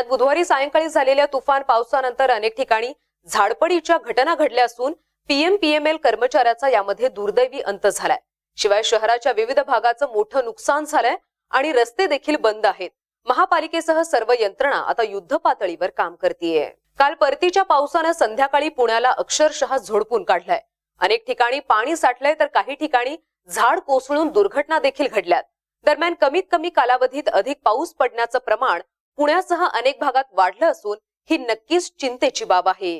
जिल्ह्यात बुधवारी सायंकाळी झालेल्या तुफान पावसानंतर अनेक ठिकाणी झाडपडीच्या घटना घडल्या असून पीएम कर्मचाऱ्याचा यामध्ये दुर्दैवी अंत झालाय शिवाय शहराच्या विविध भागाचं मोठं नुकसान झालंय आणि रस्ते देखील बंद आहेत महापालिकेसह सर्व यंत्रणा आता युद्ध पातळीवर काम करतेय काल परतीच्या पावसानं संध्याकाळी पुण्याला अक्षरशः झोडपून काढलाय अनेक ठिकाणी पाणी साठलंय तर काही ठिकाणी झाड कोसळून दुर्घटना देखील घडल्यात दरम्यान कमीत कमी कालावधीत अधिक पाऊस पडण्याचं प्रमाण पुण्यासह अनेक भागात वाढलं असून ही नक्कीच चिंतेची बाब आहे